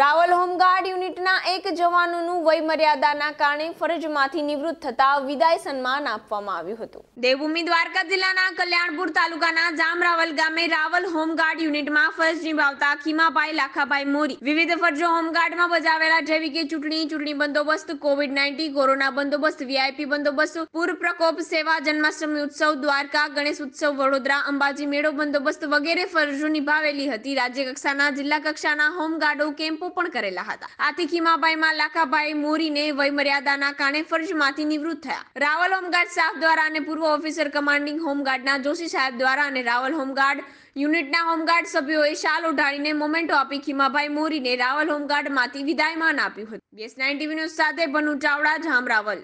Raval home guard unit સેનાના એક જવાનોનું વયમર્યાદાના કારણે ફરજમાંથી નિવૃત્ત થતા વિદાય સન્માન આપવામાં આવ્યું હતું દેવભૂમિ દ્વારકા જિલ્લાના કલ્યાણપુર તાલુકાના જામરાવલ ગામે રાવલ હોમગાર્ડ યુનિટમાં ફરજ નિભાવતા ખીમાભાઈ લાખાભાઈ મોરી વિવિધ ફરજો હોમગાર્ડમાં બજાવેલા જેવી કે ચૂંટણી ચૂંટણી બંદોબસ્ત કોવિડ નાઇન્ટીન કોરોના બંદોબસ્ત વીઆઈપી બંદોબસ્ત પૂર પ્રકોપ સેવા જન્માષ્ટમી ઉત્સવ દ્વારકા ગણેશ ઉત્સવ વડોદરા અંબાજી મેળો બંદોબસ્ત વગેરે ફરજો નિભાવેલી હતી રાજ્ય કક્ષાના જિલ્લા કક્ષાના હોમગાર્ડો કેમ્પો પણ કરેલા હતા આથી ભીમાભાઈ માં લાખાભાઈ મોરીને વયમર્યાદાના કારણે ફરજમાંથી નિવૃત્ત થયા રાવલ હોમગાર્ડ સ્ટાફ દ્વારા અને પૂર્વ ઓફિસર કમાન્ડિંગ હોમગાર્ડના જોશી સાહેબ દ્વારા અને રાવલ હોમગાર્ડ યુનિટના હોમગાર્ડ સભ્યોએ શાલ ઉઢાડીને મોમેન્ટો આપી ખીમાભાઈ મોરીને રાવલ હોમગાર્ડમાંથી વિદાયમાન આપ્યું હતું બીએસ નાઇન ટીવી ન્યૂઝ સાથે બનુ ચાવડા જામ રાવલ